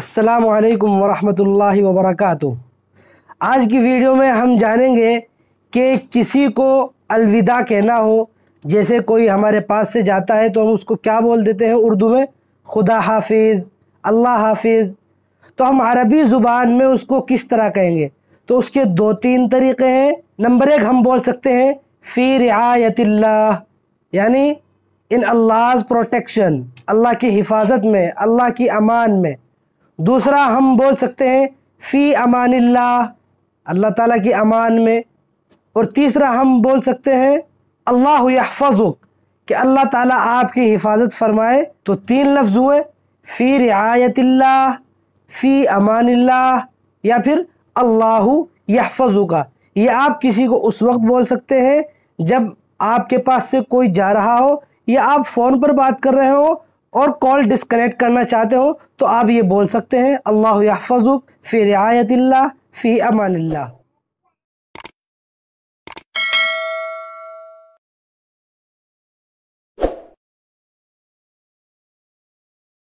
السلام علیکم ورحمۃ اللہ وبرکاتہ آج کی ویڈیو میں ہم جانیں گے کہ کسی کو الوداع کہنا ہو جیسے کوئی ہمارے پاس سے جاتا ہے تو ہم اس کو کیا بول دیتے ہیں اردو میں خدا حافظ اللہ حافظ تو ہم عربی زبان میں اس کو کس طرح کہیں گے تو اس کے دو تین طریقے ہیں نمبر ایک ہم بول سکتے ہیں فی رعایت اللہ یعنی ان اللہ پروٹیکشن اللہ کی حفاظت میں اللہ کی امان میں دوسرا ہم بول سکتے ہیں فی امان اللہ اللہ تعالیٰ کی امان میں اور تیسرا ہم بول سکتے ہیں اللہ یحفظک کہ اللہ تعالیٰ آپ کی حفاظت فرمائے تو تین لفظ ہوئے فی رعایت اللہ فی امان اللہ یا پھر اللہ یحفظک کا یہ آپ کسی کو اس وقت بول سکتے ہیں جب آپ کے پاس سے کوئی جا رہا ہو یا آپ فون پر بات کر رہے ہو اور کال ڈسکنیکٹ کرنا چاہتے ہو تو آپ یہ بول سکتے ہیں اللہ یحفظک فی رعایت اللہ فی امان اللہ